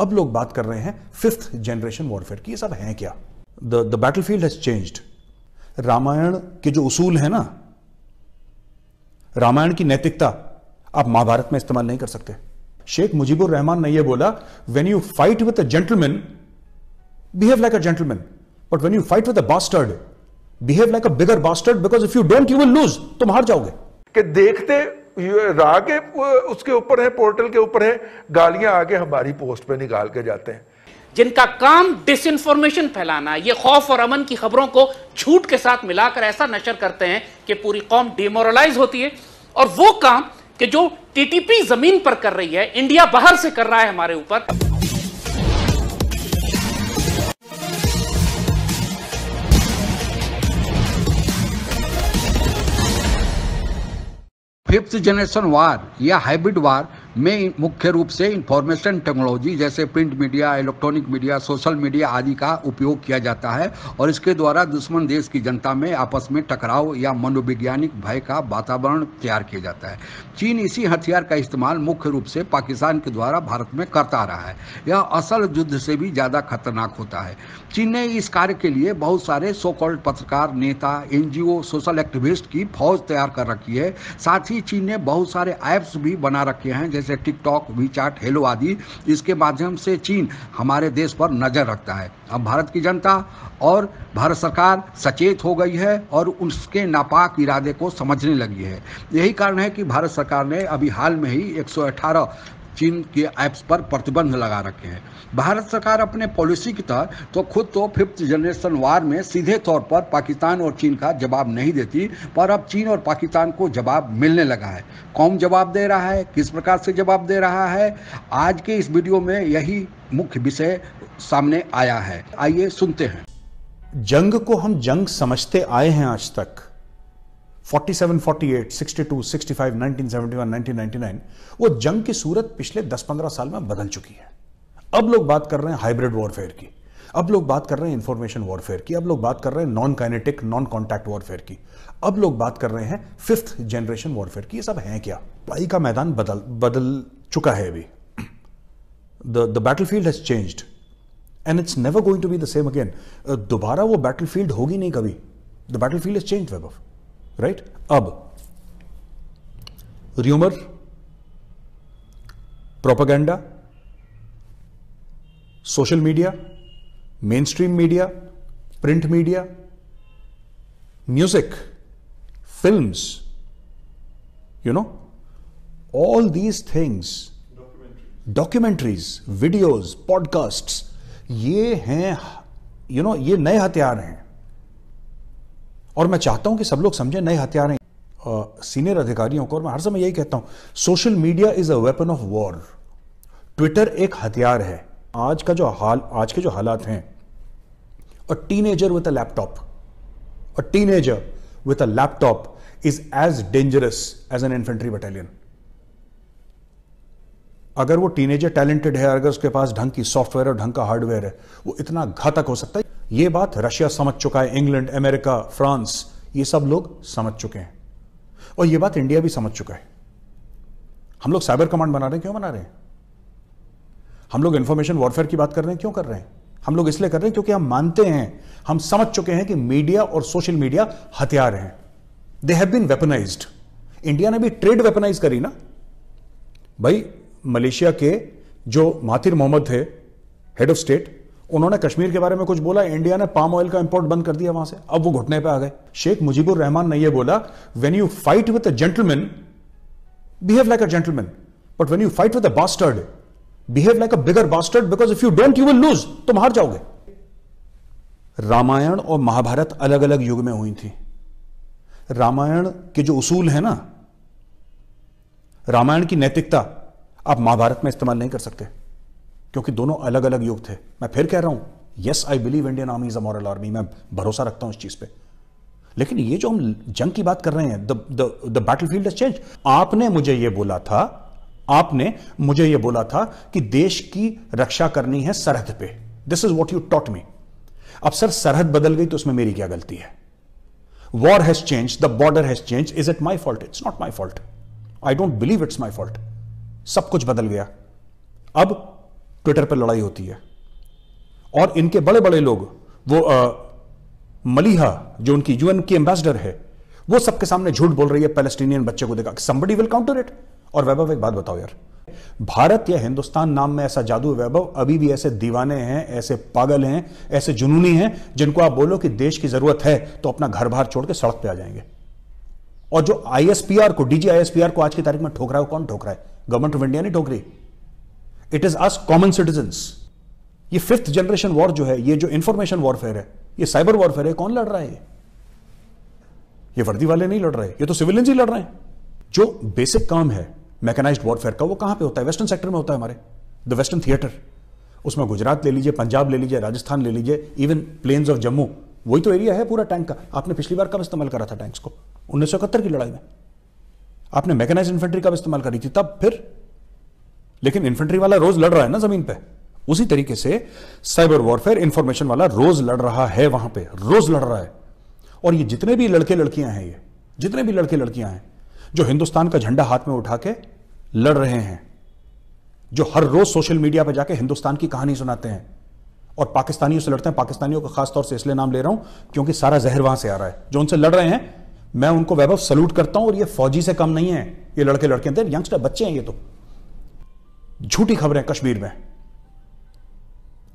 अब लोग बात कर रहे हैं फिफ्थ जनरेशन वॉरफेयर की ये सब है क्या the the battlefield has changed Ramayan के जो उसूल है ना रामायण की नैतिकता आप महाभारत में इस्तेमाल नहीं कर सकते शेख मुजीबुर रहमान ने यह बोला when you fight with a gentleman behave like a gentleman but when you fight with a bastard behave like a bigger bastard because if you don't you will lose तुम हार जाओगे कि देखते रागे उसके ऊपर है पोर्टल के ऊपर है गालियां आगे हमारी पोस्ट पे निकाल के जाते हैं जिनका काम डिस इन्फॉर्मेशन फैलाना ये खौफ और अमन की खबरों को झूठ के साथ मिलाकर ऐसा नशर करते हैं कि पूरी कौम डिमोरलाइज होती है और वो काम कि जो टीटीपी जमीन पर कर रही है इंडिया बाहर से कर रहा है हमारे ऊपर फिफ्थ जनरेशन वार या हाइब्रिड वार में मुख्य रूप से इंफॉर्मेशन टेक्नोलॉजी जैसे print media electronic media social media आदि का उपयोग किया जाता है और इसके द्वारा दुश्मन देश की जनता में आपस में टकराव या मनोवैज्ञानिक भय का वातावरण तैयार किया जाता है चीन इसी हथियार का इस्तेमाल मुख्य रूप से पाकिस्तान के द्वारा भारत में करता रहा है यह असल युद्ध से भी ज़्यादा खतरनाक होता है चीन ने इस कार्य के लिए बहुत सारे सोकॉल्ड पत्रकार नेता एन सोशल एक्टिविस्ट की फौज तैयार कर रखी है साथ ही चीन ने बहुत सारे ऐप्स भी बना रखे हैं जैसे टिकटॉक वीचाट हेलो आदि इसके माध्यम से चीन हमारे देश पर नज़र रखता है अब भारत की जनता और भारत सरकार सचेत हो गई है और उसके नापाक इरादे को समझने लगी है यही कारण है कि भारत सरकार ने अभी हाल में ही 118 चीन के ऐप्स पर प्रतिबंध लगा रखे हैं भारत सरकार अपने पॉलिसी के तहत तो खुद तो फिफ्थ जनरेशन वार में सीधे तौर पर पाकिस्तान और चीन का जवाब नहीं देती पर अब चीन और पाकिस्तान को जवाब मिलने लगा है कौन जवाब दे रहा है किस प्रकार से जवाब दे रहा है आज के इस वीडियो में यही मुख्य विषय सामने आया है आइए सुनते हैं जंग को हम जंग समझते आए हैं आज तक 47, 48, 62, 65, 1971, 1999 वो जंग की सूरत पिछले 10-15 साल में बदल चुकी है अब लोग बात कर रहे हैं हाइब्रिड वॉरफेयर की अब लोग बात कर रहे हैं इंफॉर्मेशन वॉरफेयर की अब लोग बात कर रहे हैं non kinetic non contact warfare की अब लोग बात कर रहे हैं फिफ्थ जनरेशन वॉरफेयर की ये सब है क्या पाई का मैदान बदल बदल चुका है अभी the battlefield has changed and it's never going to be the same again दोबारा वो बैटल फील्ड होगी नहीं कभी the battlefield is change Vaibhav right अब rumour propaganda social media mainstream media print media music film you know all these things documentaries videos podcast ये हैं you you no know, ये नए हथियार हैं और मैं चाहता हूं कि सब लोग समझें नए हथियार हैं सीनियर अधिकारियों को और मैं हर समय यही कहता हूं social media is a weapon of war Twitter एक हथियार है आज का जो हाल आज के जो हालात हैं a teenager with a laptop a teenager with a laptop is as dangerous as an infantry battalion अगर वो टीनेजर टैलेंटेड है अगर उसके पास ढंग की सॉफ्टवेयर और ढंग का हार्डवेयर है वो इतना घातक हो सकता है ये बात रशिया समझ चुका है इंग्लैंड अमेरिका फ्रांस ये सब लोग समझ चुके हैं और ये बात इंडिया भी समझ चुका है हम लोग साइबर कमांड बना रहे हैं क्यों बना रहे हैं हम लोग इंफॉर्मेशन वॉरफेयर की बात कर रहे हैं क्यों कर रहे हैं हम लोग इसलिए कर रहे हैं क्योंकि हम मानते हैं हम समझ चुके हैं कि मीडिया और सोशल मीडिया हथियार हैं they have been weaponize India ने भी ट्रेड वेपनाइज करी ना भाई मलेशिया के जो माथिर मोहम्मद थे हेड ऑफ स्टेट उन्होंने कश्मीर के बारे में कुछ बोला इंडिया ने पाम ऑयल का इंपोर्ट बंद कर दिया वहां से अब वो घुटने पे आ गए शेख मुजीबुर रहमान ने ये बोला when you fight with a gentleman behave like a gentleman but when you fight with a bastard behave like a bigger bastard because if you don't you will lose तुम हार जाओगे रामायण और महाभारत अलग अलग युग में हुई थी रामायण के जो उसूल है ना रामायण की नैतिकता आप महाभारत में इस्तेमाल नहीं कर सकते क्योंकि दोनों अलग अलग युग थे मैं फिर कह रहा हूं yes I believe Indian army is a moral army मैं भरोसा रखता हूं इस चीज पे लेकिन ये जो हम जंग की बात कर रहे हैं द बैटल फील्ड चेंज आपने मुझे ये बोला था आपने मुझे ये बोला था कि देश की रक्षा करनी है सरहद पे this is what you taught me अब सर सरहद बदल गई तो उसमें मेरी क्या गलती है war has change the border has change is it my fault it's not my fault I don't believe it's my fault सब कुछ बदल गया अब ट्विटर पर लड़ाई होती है और इनके बड़े बड़े लोग वो आ, मलिहा जो उनकी यूएन की एम्बेसडर है वो सबके सामने झूठ बोल रही है पैलेस्टीनियन बच्चे को देखा समबडी विल काउंटर इट और वैभव एक बात बताओ यार भारत या हिंदुस्तान नाम में ऐसा जादू वैभव अभी भी ऐसे दीवाने हैं ऐसे पागल हैं ऐसे जुनूनी हैं जिनको आप बोलो कि देश की जरूरत है तो अपना घर बार छोड़ के सड़क पर आ जाएंगे और जो आईएसपीआर को डीजी आईएसपीआर को आज की तारीख में ठोक रहा है कौन ठोक रहा है गवर्नमेंट ऑफ इंडिया नहीं ठोक रही it is us common citizen ये फिफ्थ जनरेशन वॉर जो है ये जो इंफॉर्मेशन वॉरफेयर है ये साइबर वॉरफेयर है कौन लड़ रहा है ये वर्दी वाले नहीं लड़ रहे ये तो सिविलियंस ही लड़ रहे हैं जो बेसिक काम है मैकेनाइज वॉरफेयर का वो कहां पे होता है वेस्टर्न सेक्टर में होता है हमारे द वेस्टर्न थिएटर उसमें गुजरात ले लीजिए पंजाब ले लीजिए राजस्थान ले लीजिए इवन प्लेन्स ऑफ जम्मू वही तो एरिया है पूरा टैंक का आपने पिछली बार कब इस्तेमाल करा था टैंक्स को उन्नीस की लड़ाई में आपने मैकेनाइज इन्फेंट्री कब इस्तेमाल करी थी तब फिर लेकिन इन्फेंट्री वाला रोज लड़ रहा है ना जमीन पे उसी तरीके से साइबर वॉरफेयर इंफॉर्मेशन वाला रोज लड़ रहा है वहां पे रोज लड़ रहा है और ये जितने भी लड़के लड़कियां हैं ये जितने भी लड़के लड़कियां हैं जो हिंदुस्तान का झंडा हाथ में उठा के लड़ रहे हैं जो हर रोज सोशल मीडिया पर जाके हिंदुस्तान की कहानी सुनाते हैं और पाकिस्तानियों से लड़ते हैं पाकिस्तानियों का खासतौर से इसलिए नाम ले रहा हूं क्योंकि सारा जहर वहां से आ रहा है जो उनसे लड़ रहे हैं मैं उनको वैभव सल्यूट करता हूं और ये फौजी से कम नहीं है ये लड़के लड़के अंदर यंगस्टर बच्चे हैं ये तो झूठी खबरें कश्मीर में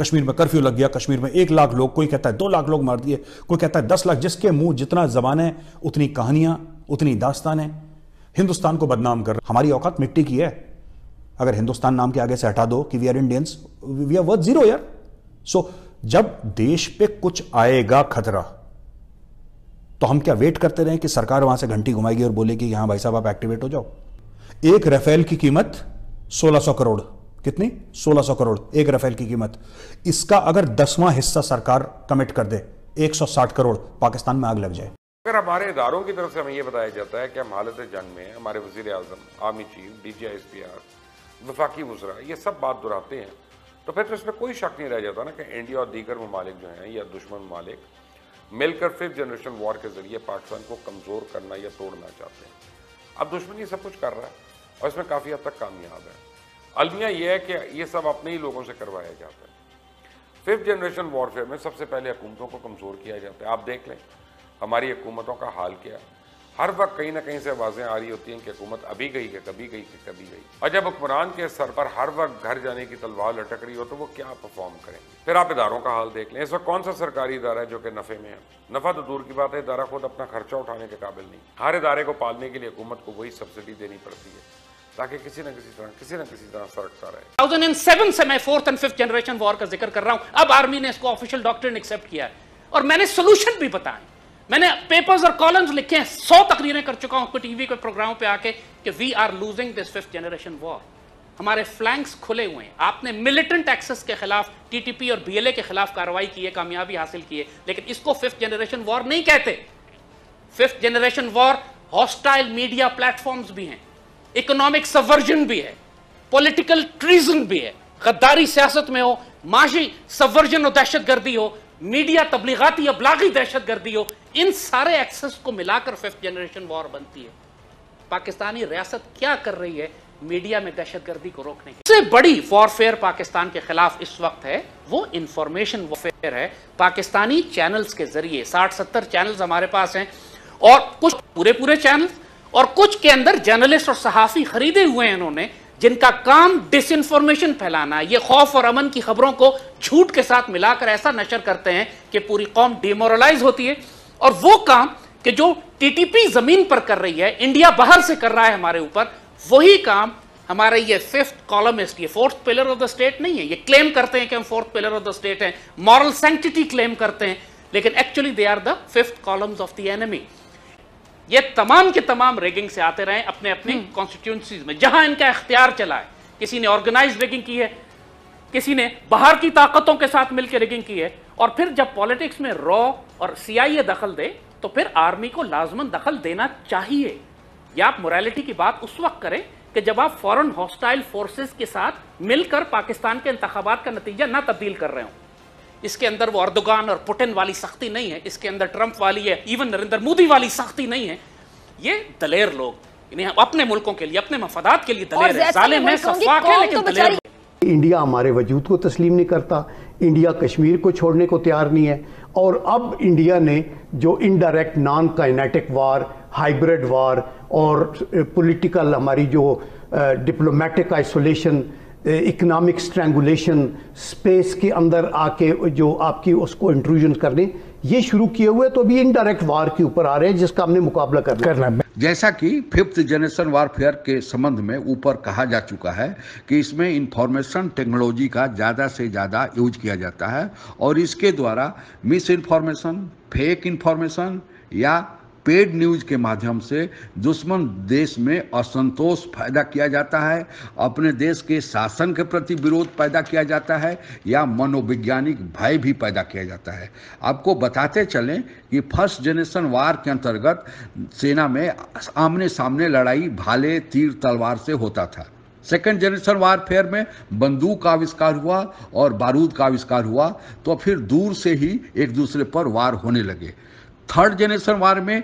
कश्मीर में कर्फ्यू लग गया कश्मीर में एक लाख लोग कोई कहता है दो लाख लोग मार दिए कोई कहता है दस लाख जिसके मुंह जितना जबान है उतनी कहानियां उतनी दास्तान है हिंदुस्तान को बदनाम कर हमारी औकात मिट्टी की है अगर हिंदुस्तान नाम के आगे से हटा दो कि we are Indians we are worth zero यार सो जब देश पे कुछ आएगा खतरा तो हम क्या वेट करते रहे कि सरकार वहां से घंटी घुमाएगी और बोलेगी कि हाँ भाई साहब आप एक्टिवेट हो जाओ एक रफेल की कीमत 1600 करोड़ कितनी 1600 करोड़ एक रफेल की कीमत इसका अगर दसवां हिस्सा सरकार कमिट कर दे 160 करोड़ पाकिस्तान में आग लग जाए अगर हमारे इदारों की तरफ से हमें यह बताया जाता है कि हम हालत जंग में हमारे वजीर आजम army chief D G I S P R वफाकी वजरा ये सब बात दोहराते हैं तो फिर तो इसमें कोई शक नहीं रह जाता ना कि इंडिया और दीगर ममालिक जो हैं या दुश्मन ममालिक मिलकर फिफ्थ जनरेशन वॉर के जरिए पाकिस्तान को कमज़ोर करना या तोड़ना चाहते हैं अब दुश्मन ये सब कुछ कर रहा है और इसमें काफ़ी हद तक कामयाब है अलमिया यह है कि ये सब अपने ही लोगों से करवाया जाता है फिफ्थ जनरेशन वॉरफेयर में सबसे पहले हुकूमतों को कमज़ोर किया जाता है आप देख लें हमारी हुकूमतों का हाल क्या है हर वक्त कहीं ना कहीं से आवाज़ें आ रही होती हैं कि हुकूमत अभी गई है कभी गई है कभी गई और जब हुक्मरान के सर पर हर वक्त घर जाने की तलवार लटक रही हो तो वो क्या परफॉर्म करें फिर आप इदारों का हाल देख लें इस वक्त कौन सा सरकारी इदारा है जो कि नफ़े में है नफ़ा तो दूर की बात है इदारा खुद अपना खर्चा उठाने के काबिल नहीं हर इदारे को पालने के लिए हुकूमत को वही सब्सिडी देनी पड़ती है ताकि किसी न किसी तरह किसी न किसी तरह सरकता रहे 2007 से मैं fourth and fifth generation war का जिक्र कर रहा हूं अब आर्मी ने इसको ऑफिशियल डॉक्ट्रिन एक्सेप्ट किया है और मैंने सोल्यूशन भी बताए मैंने पेपर्स और कॉलम्स लिखे हैं सौ तकरीरें कर चुका हूं टीवी के प्रोग्राम पे आके कि we are losing this fifth generation war हमारे फ्लैंक्स खुले हुए हैं आपने मिलिटेंट एक्सेस के खिलाफ टीटीपी और बीएलए के खिलाफ कार्रवाई की है कामयाबी हासिल की है लेकिन इसको फिफ्थ जनरेशन वॉर नहीं कहते fifth generation war hostile media platforms भी हैं इकोनॉमिक सबवर्जन भी है पॉलिटिकल ट्रीजन भी है गद्दारी सियासत में हो माशी सबवर्जन और दहशत गर्दी हो मीडिया तबलीगाती अबलागी दहशत गर्दी हो इन सारे एक्सेस को मिलाकर फिफ्थ जनरेशन वॉर बनती है पाकिस्तानी रियासत क्या कर रही है मीडिया में दहशत गर्दी को रोकने की सबसे बड़ी वॉरफेयर पाकिस्तान के खिलाफ इस वक्त है वो इंफॉर्मेशन वॉरफेयर है पाकिस्तानी चैनल्स के जरिए साठ सत्तर चैनल्स हमारे पास हैं और कुछ पूरे पूरे चैनल और कुछ के अंदर जर्नलिस्ट और सहाफ़ी खरीदे हुए हैं इन्होंने जिनका काम डिस इन्फॉर्मेशन फैलाना ये खौफ और अमन की खबरों को झूठ के साथ मिलाकर ऐसा नशर करते हैं कि पूरी कौम डिमोरलाइज होती है और वो काम कि जो टीटीपी जमीन पर कर रही है इंडिया बाहर से कर रहा है हमारे ऊपर वही काम हमारे ये फिफ्थ कॉलमिस्ट ये fourth pillar of the state नहीं है ये क्लेम करते हैं कि हम fourth pillar of the state हैं मॉरल सेंटिटी क्लेम करते हैं लेकिन actually they are the fifth columns of the enemy ये तमाम के तमाम रेगिंग से आते रहे अपने अपने कॉन्स्टिट्यूंसीज हम्म। में जहां इनका इख्तियार चला है किसी ने ऑर्गेनाइज रेगिंग की है किसी ने बाहर की ताकतों के साथ मिलकर रेगिंग की है और फिर जब पॉलिटिक्स में रॉ और सीआईए दखल दे तो फिर आर्मी को लाजमन दखल देना चाहिए या आप मोरालिटी की बात उस वक्त करें कि जब आप फॉरन हॉस्टाइल फोर्सेस के साथ मिलकर पाकिस्तान के इंतबात का नतीजा ना तब्दील कर रहे हो इसके अंदर वो अर्दोगान और पुटिन वाली सख्ती नहीं है इसके अंदर ट्रंप वाली है इवन नरेंद्र मोदी वाली सख्ती नहीं है ये दलेर लोग इन्हें अपने मुल्कों के लिए अपने मफादात के लिए दलेर है लेकिन तो दलेर इंडिया हमारे वजूद को तस्लीम नहीं करता इंडिया कश्मीर को छोड़ने को तैयार नहीं है और अब इंडिया ने जो indirect non kinetic war hybrid war और पॉलिटिकल हमारी जो diplomatic isolation economic strangulation space के अंदर आके जो आपकी उसको इंट्रूजन करने ये शुरू किए हुए तो अभी इनडायरेक्ट वार के ऊपर आ रहे हैं जिसका हमने मुकाबला करना करना है जैसा कि फिफ्थ जनरेशन वारफेयर के संबंध में ऊपर कहा जा चुका है कि इसमें इंफॉर्मेशन टेक्नोलॉजी का ज़्यादा से ज़्यादा यूज किया जाता है और इसके द्वारा मिस इन्फॉर्मेशन फेक इन्फॉर्मेशन या पेड न्यूज के माध्यम से दुश्मन देश में असंतोष पैदा किया जाता है अपने देश के शासन के प्रति विरोध पैदा किया जाता है या मनोवैज्ञानिक भय भी पैदा किया जाता है आपको बताते चलें कि फर्स्ट जनरेशन वार के अंतर्गत सेना में आमने सामने लड़ाई भाले तीर तलवार से होता था सेकेंड जनरेशन वारफेयर में बंदूक का आविष्कार हुआ और बारूद का आविष्कार हुआ तो फिर दूर से ही एक दूसरे पर वार होने लगे थर्ड जनरेशन वार में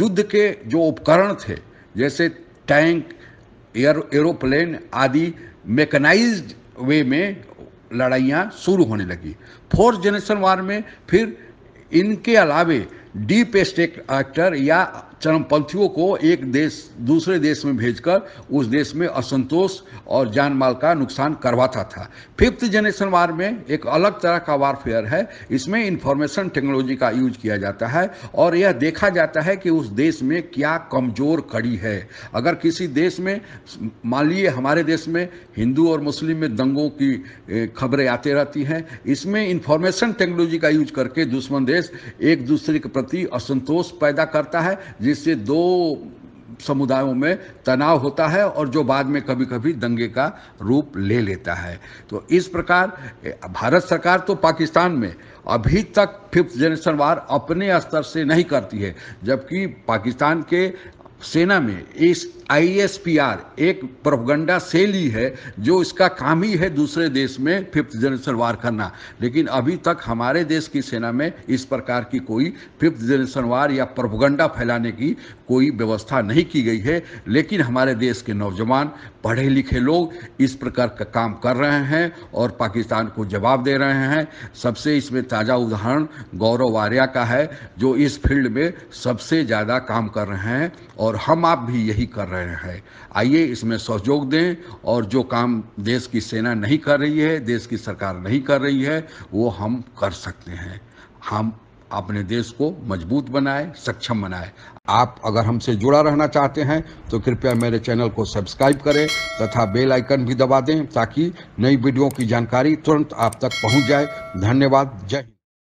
युद्ध के जो उपकरण थे जैसे टैंक एयर एरोप्लेन आदि मेकनाइज्ड वे में लड़ाइयाँ शुरू होने लगी फोर्थ जनरेशन वार में फिर इनके अलावे डीप स्टेक एक्टर या चरमपंथियों को एक देश दूसरे देश में भेजकर उस देश में असंतोष और जान माल का नुकसान करवाता था फिफ्थ जनरेशन वार में एक अलग तरह का वारफेयर है इसमें इंफॉर्मेशन टेक्नोलॉजी का यूज किया जाता है और यह देखा जाता है कि उस देश में क्या कमजोर कड़ी है अगर किसी देश में मान लीजिए हमारे देश में हिंदू और मुस्लिम में दंगों की खबरें आते रहती हैं इसमें इंफॉर्मेशन टेक्नोलॉजी का यूज करके दुश्मन देश एक दूसरे के प्रति असंतोष पैदा करता है जिससे दो समुदायों में तनाव होता है और जो बाद में कभी कभी दंगे का रूप ले लेता है तो इस प्रकार भारत सरकार तो पाकिस्तान में अभी तक फिफ्थ जनरेशन वार अपने स्तर से नहीं करती है जबकि पाकिस्तान के सेना में इस आईएसपीआर एक प्रोपगंडा सेल ही है जो इसका काम ही है दूसरे देश में फिफ्थ जनरेशन वार करना लेकिन अभी तक हमारे देश की सेना में इस प्रकार की कोई फिफ्थ जनरेशन वार या प्रोपगंडा फैलाने की कोई व्यवस्था नहीं की गई है लेकिन हमारे देश के नौजवान पढ़े लिखे लोग इस प्रकार का काम कर रहे हैं और पाकिस्तान को जवाब दे रहे हैं सबसे इसमें ताज़ा उदाहरण गौरव आर्या का है जो इस फील्ड में सबसे ज़्यादा काम कर रहे हैं और और हम आप भी यही कर रहे हैं आइए इसमें सहयोग दें और जो काम देश की सेना नहीं कर रही है देश की सरकार नहीं कर रही है वो हम कर सकते हैं हम अपने देश को मजबूत बनाए सक्षम बनाए आप अगर हमसे जुड़ा रहना चाहते हैं तो कृपया मेरे चैनल को सब्सक्राइब करें तथा बेल आइकन भी दबा दें ताकि नई वीडियो की जानकारी तुरंत आप तक पहुंच जाए धन्यवाद जय